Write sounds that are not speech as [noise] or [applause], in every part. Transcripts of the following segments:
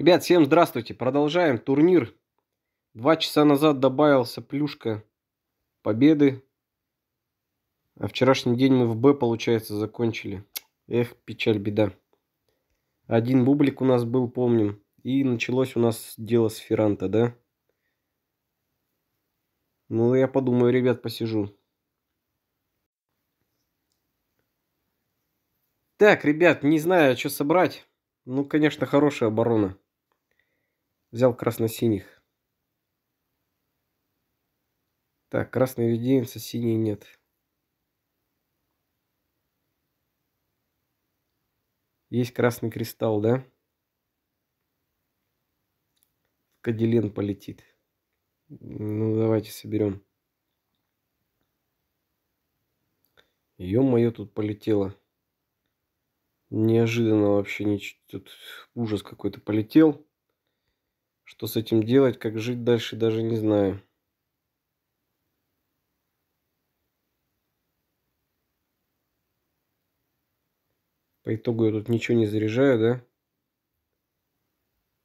Ребят, всем здравствуйте. Продолжаем турнир. Два часа назад добавился плюшка победы. А вчерашний день мы в Б, получается, закончили. Эх, печаль, беда. Один бублик у нас был, помним. И началось у нас дело с Ферранта, да? Ну, я подумаю, ребят, посижу. Так, ребят, не знаю, что собрать. Ну, конечно, хорошая оборона. Взял красно-синих. Так, красный веденец, синий нет. Есть красный кристалл, да? Кадилен полетит. Ну, давайте соберем. Ё-моё, тут полетело. Неожиданно вообще, не... тут ужас какой-то полетел. Что с этим делать, как жить дальше, даже не знаю. По итогу я тут ничего не заряжаю, да?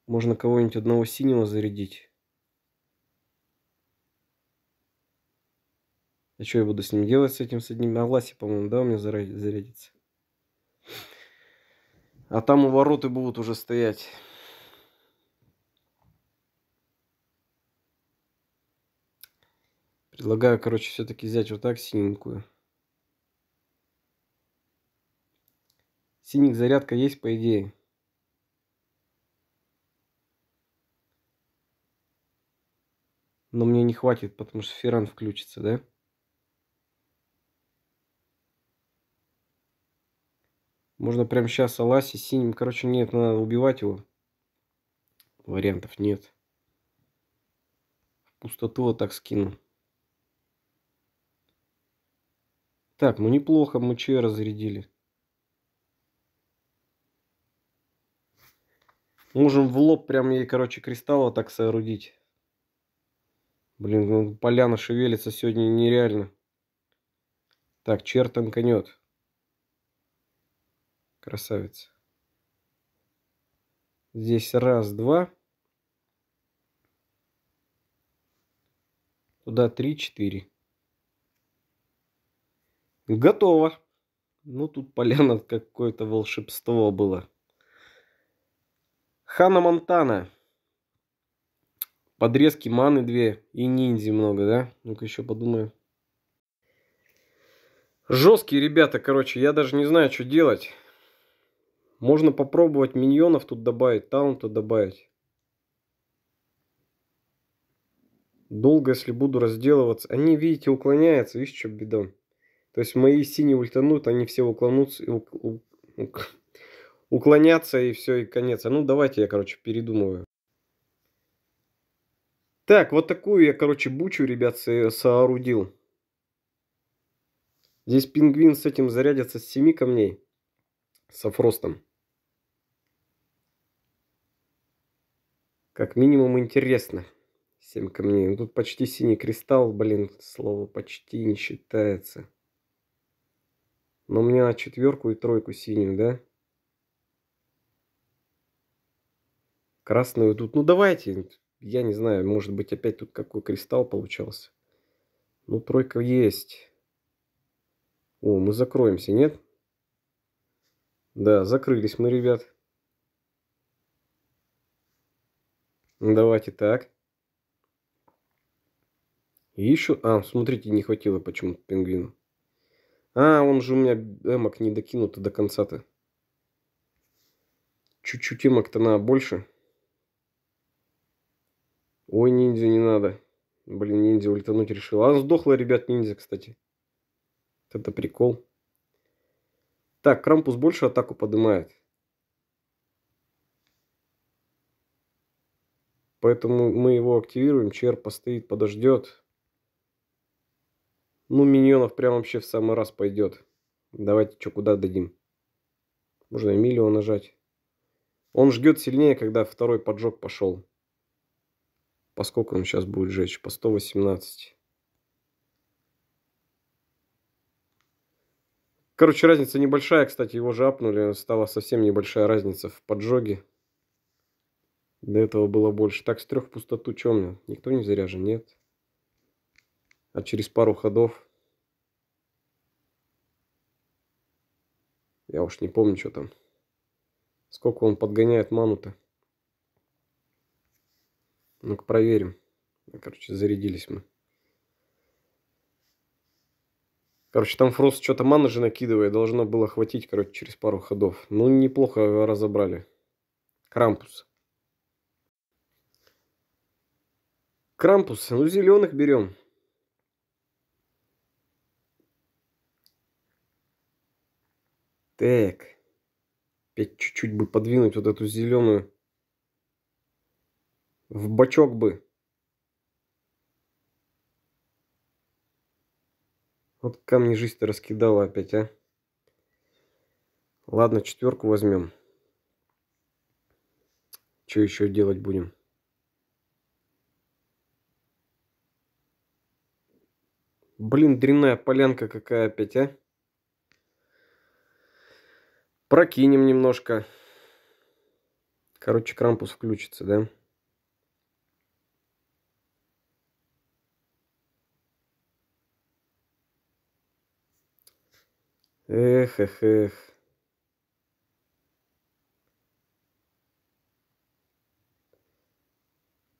Можно кого-нибудь одного синего зарядить. А что я буду с ним делать, с этим, с одним? Аласи, по-моему, да, у меня зарядится. А там у вороты будут уже стоять. Предлагаю, короче, все-таки взять вот так синенькую. Синих зарядка есть, по идее. Но мне не хватит, потому что ферран включится, да? Можно прямо сейчас Аласи синим. Короче, нет, надо убивать его. Вариантов нет. В пустоту вот так скину. Так, ну неплохо мы че разрядили. Можем в лоб прям ей, короче, кристалла так соорудить. Блин, ну, поляна шевелится сегодня нереально. Так, чертом конет. Красавица. Здесь раз, два. Туда три, четыре. Готово. Ну, тут поляна [laughs] какое-то волшебство было. Хана Монтана. Подрезки маны две и ниндзи много, да? Ну-ка еще подумаю. Жесткие ребята, короче, я даже не знаю, что делать. Можно попробовать миньонов тут добавить, таунта добавить. Долго, если буду разделываться. Они, видите, уклоняются, видишь, что беда. То есть мои синие ультанут, они все уклонутся, уклонятся и все, и конец. А ну давайте я, короче, передумываю. Так, вот такую я, короче, бучу, ребят, соорудил. Здесь пингвин с этим зарядится с 7 камней. С Афростом. Как минимум интересно. 7 камней. Ну, тут почти синий кристалл, блин, слово почти не считается. Но у меня четверку и тройку синюю, да? Красную тут. Ну давайте. Я не знаю, может быть опять тут какой кристалл получался. Ну тройка есть. О, мы закроемся, нет? Да, закрылись мы, ребят. Ну, давайте так. еще... А, смотрите, не хватило почему-то пингвину. А, он же у меня эмок не докинут до конца-то. Чуть-чуть эмок-то на больше. Ой, ниндзя не надо. Блин, ниндзя улетануть решил. А сдохла, ребят, ниндзя, кстати. это прикол. Так, Крампус больше атаку поднимает. Поэтому мы его активируем. Черп постоит, подождет. Ну, миньонов прям вообще в самый раз пойдет. Давайте что, куда дадим? Можно и миллион нажать. Он ждет сильнее, когда второй поджог пошел. Поскольку он сейчас будет жечь? По 118. Короче, разница небольшая. Кстати, его же апнули. Стала совсем небольшая разница в поджоге. До этого было больше. Так, с трех в пустоту. Че у меня? Никто не заряжен? Нет а через пару ходов... Я уж не помню, что там. Сколько он подгоняет ману-то. Ну-ка проверим. Короче, зарядились мы. Короче, там Фрост что-то мана же накидывает. Должно было хватить, короче, через пару ходов. Ну, неплохо разобрали. Крампус. Крампус. Ну, зеленых берем. Так. Опять чуть-чуть бы подвинуть вот эту зеленую. В бачок бы. Вот камни жизнь-то раскидала опять, а. Ладно, четверку возьмем. Что еще делать будем? Блин, дрянная полянка какая опять, а? Прокинем немножко. Короче, крампус включится, да? Эх, эх, эх.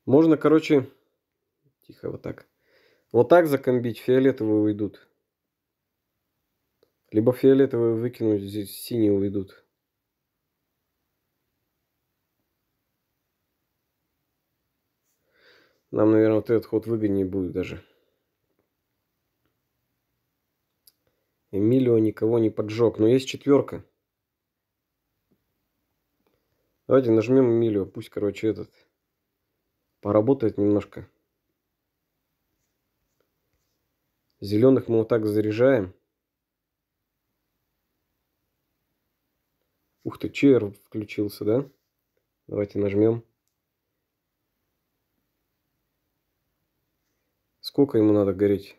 Можно, короче, тихо вот так. Вот так закомбить, фиолетовые уйдут. Либо фиолетовые выкинуть, здесь синие уйдут. Нам, наверное, вот этот ход выгоднее будет даже. Эмилио никого не поджег. Но есть четверка. Давайте нажмем Эмилио. Пусть, короче, этот поработает немножко. Зеленых мы вот так заряжаем. Ух ты, чер включился, да? Давайте нажмем. Сколько ему надо гореть?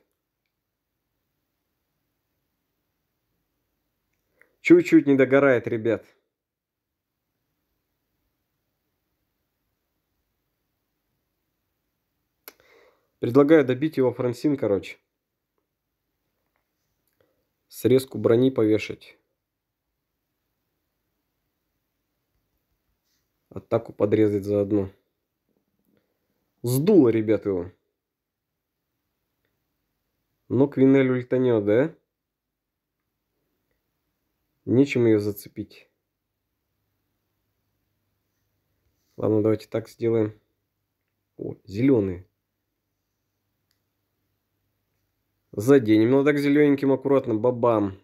Чуть-чуть не догорает, ребят. Предлагаю добить его Франсин, короче. Срезку брони повешать. атаку подрезать заодно. Сдуло, ребят, его. Но Квинель ультанет, да? Нечем ее зацепить. Ладно, давайте так сделаем. О, зеленые. Заденем его так зелененьким аккуратно. Бабам.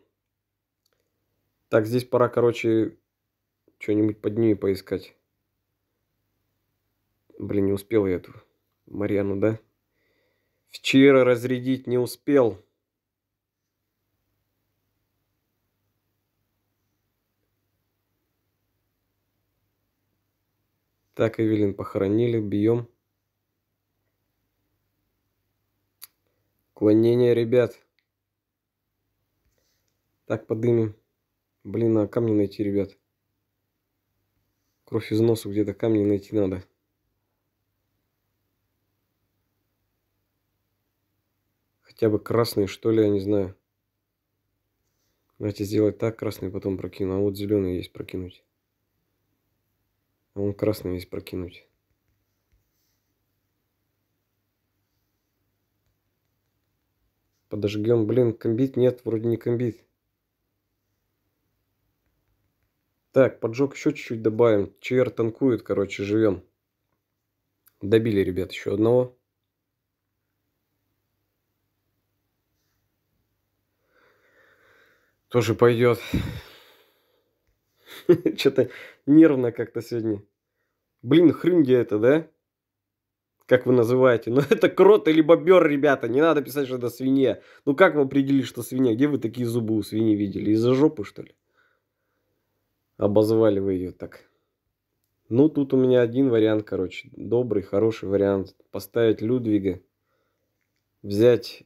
Так, здесь пора, короче, что-нибудь под ними поискать. Блин, не успел я эту Марьяну, да? Вчера разрядить не успел. Так, Эвелин похоронили, бьем. Клонение, ребят. Так, подымем. Блин, а камни найти, ребят. Кровь из носу где-то камни найти надо. Хотя бы красный, что ли, я не знаю. Давайте сделать так, красный потом прокину. А вот зеленый есть прокинуть. А вон красный есть прокинуть. Подожгем. Блин, комбит нет, вроде не комбит. Так, поджог еще чуть-чуть добавим. ЧР танкует, короче, живем. Добили, ребят, еще одного. тоже пойдет. [laughs] Что-то нервно как-то сегодня. Блин, хрень это, да? Как вы называете? Ну [laughs] это крот или бобер, ребята. Не надо писать, что это свинья. Ну как вы определили, что свинья? Где вы такие зубы у свиньи видели? Из-за жопы, что ли? Обозвали вы ее так. Ну, тут у меня один вариант, короче. Добрый, хороший вариант. Поставить Людвига. Взять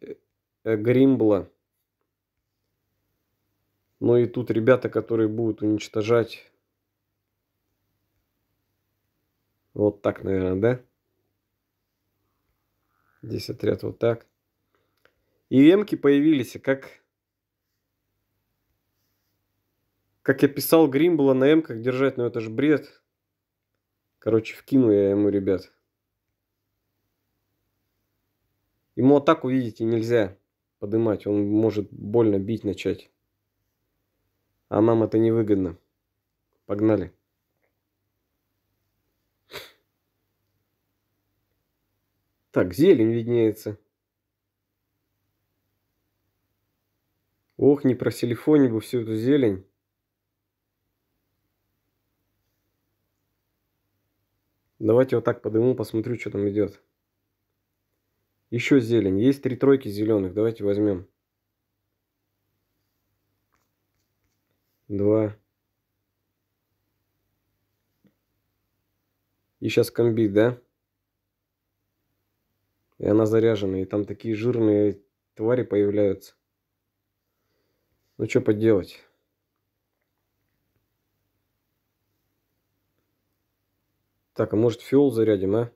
э, Гримбла но и тут ребята, которые будут уничтожать. Вот так, наверное, да? Здесь отряд вот так. И эмки появились, а как... Как я писал, грим было на эмках держать, но ну, это же бред. Короче, вкину я ему, ребят. Ему атаку, видите, нельзя поднимать. Он может больно бить начать. А нам это невыгодно. Погнали. Так, зелень виднеется. Ох, не про селефоне бы всю эту зелень. Давайте вот так подниму, посмотрю, что там идет. Еще зелень. Есть три тройки зеленых. Давайте возьмем. два. И сейчас комби, да? И она заряжена, и там такие жирные твари появляются. Ну что поделать? Так, а может фиол зарядим, а?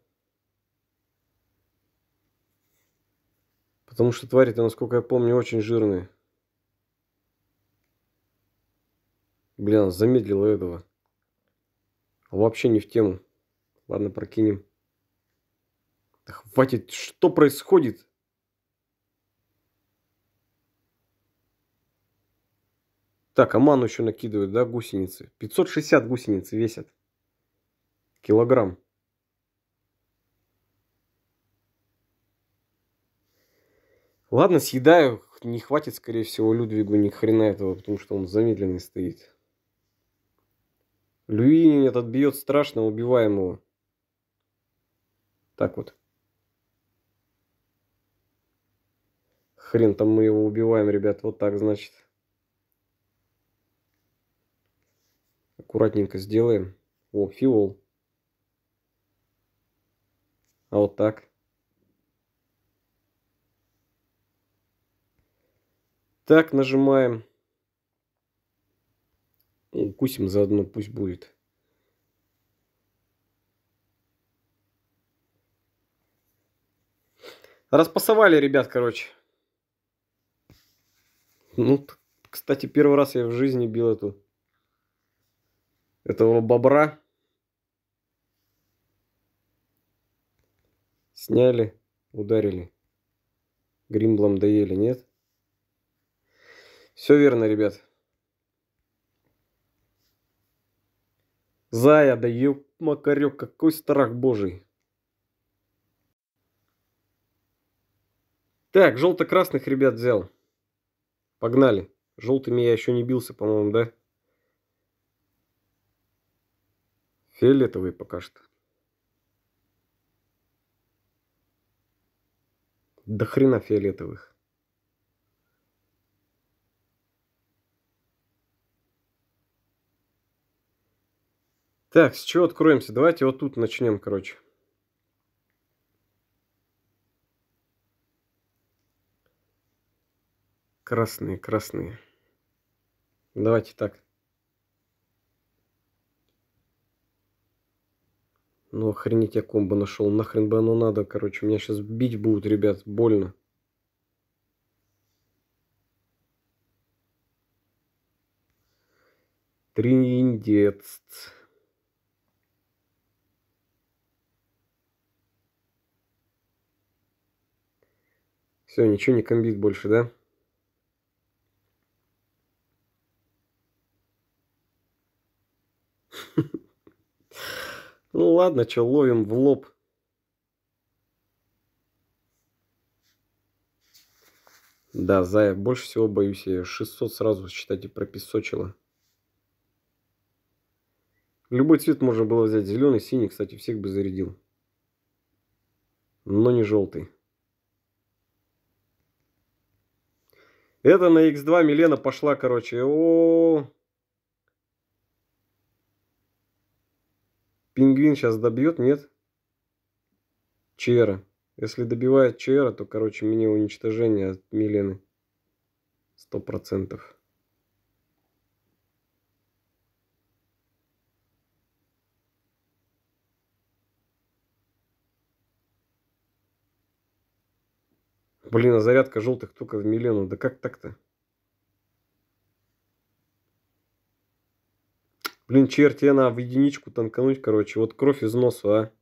Потому что твари-то, насколько я помню, очень жирные. Блин, замедлила этого. Вообще не в тему. Ладно, прокинем. Да хватит, что происходит? Так, а еще накидывают, да, гусеницы? 560 гусениц весят. Килограмм. Ладно, съедаю. Не хватит, скорее всего, Людвигу ни хрена этого, потому что он замедленный стоит. Люинин этот бьет страшно убиваемого. Так вот. Хрен там мы его убиваем, ребят. Вот так, значит. Аккуратненько сделаем. О, фиол. А вот так. Так, нажимаем. Укусим ну, заодно, пусть будет. Распасовали, ребят, короче. Ну, кстати, первый раз я в жизни бил эту этого бобра. Сняли, ударили. Гримблом доели, нет? Все верно, ребят. Зая, да ёб макарёк, какой страх божий. Так, желто-красных ребят взял. Погнали. Желтыми я еще не бился, по-моему, да? Фиолетовые пока что. До хрена фиолетовых. Так, с чего откроемся? Давайте вот тут начнем, короче. Красные, красные. Давайте так. Ну, охренеть, я комбо нашел. Нахрен бы оно надо, короче. Меня сейчас бить будут, ребят. Больно. Триндец. Все, ничего не комбит больше, да? [laughs] Ну ладно, что, ловим в лоб. Да, Зая, больше всего боюсь ее. 600 сразу, считайте, пропесочила. Любой цвет можно было взять. Зеленый, синий, кстати, всех бы зарядил. Но не желтый. Это на X2 Милена пошла, короче. О, -о, -о. Пингвин сейчас добьет, нет? Чера. Если добивает Чера, то, короче, мне уничтожение от Милены. Сто процентов. Блин, а зарядка желтых только в Милену. Да как так-то? Блин, черти, она в единичку танкануть, короче. Вот кровь из носа, а.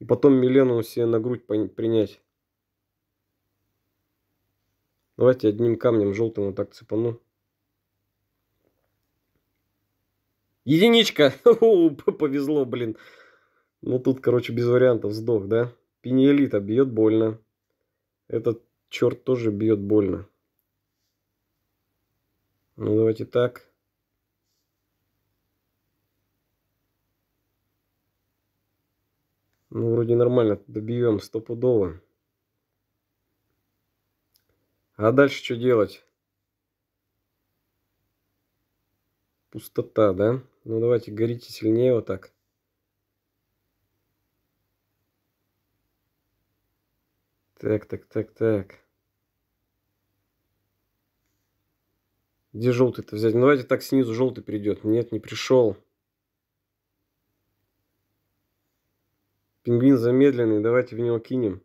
И потом Милену себе на грудь принять. Давайте одним камнем желтым вот так цепану. Единичка! [laughs] О, повезло, блин. Ну тут, короче, без вариантов сдох, да? Пинеэлита бьет больно. Этот черт тоже бьет больно. Ну давайте так. Ну вроде нормально, добьем стопудово. А дальше что делать? Пустота, да? Ну давайте горите сильнее вот так. Так, так, так, так. Где желтый-то взять? Ну, давайте так снизу желтый придет. Нет, не пришел. Пингвин замедленный. Давайте в него кинем.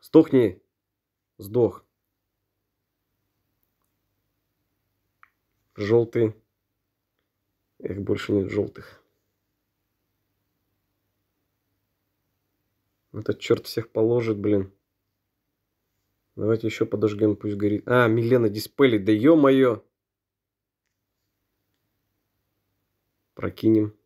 Сдохни. Сдох. Желтый. Их больше нет желтых. Этот черт всех положит, блин. Давайте еще подожгем, пусть горит. А, Милена дисплей, да ё-моё! Прокинем.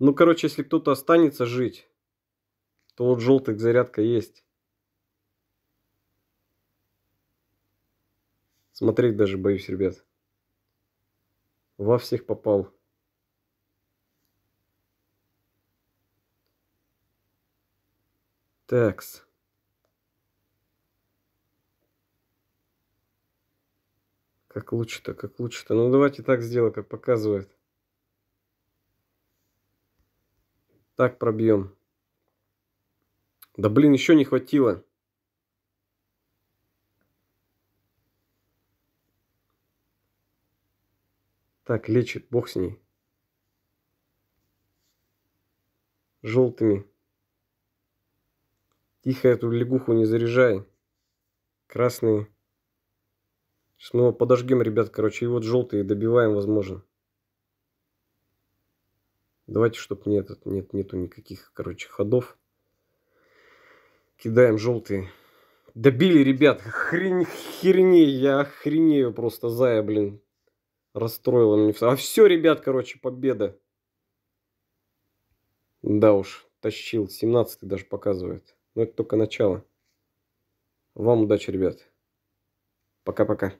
Ну, короче, если кто-то останется жить, то вот желтых зарядка есть. Смотреть даже боюсь, ребят во всех попал. Такс. Как лучше-то, как лучше-то. Ну давайте так сделаем, как показывает. Так пробьем. Да блин, еще не хватило. Так, лечит, бог с ней. Желтыми. Тихо эту лягуху не заряжай. Красные. Снова подожгем, ребят, короче, и вот желтые добиваем, возможно. Давайте, чтобы нет, нет, нету никаких, короче, ходов. Кидаем желтые. Добили, ребят, хрень, херни я охренею просто, зая, блин расстроило мне все. А все, ребят, короче, победа. Да уж, тащил. 17 даже показывает. Но это только начало. Вам удачи, ребят. Пока-пока.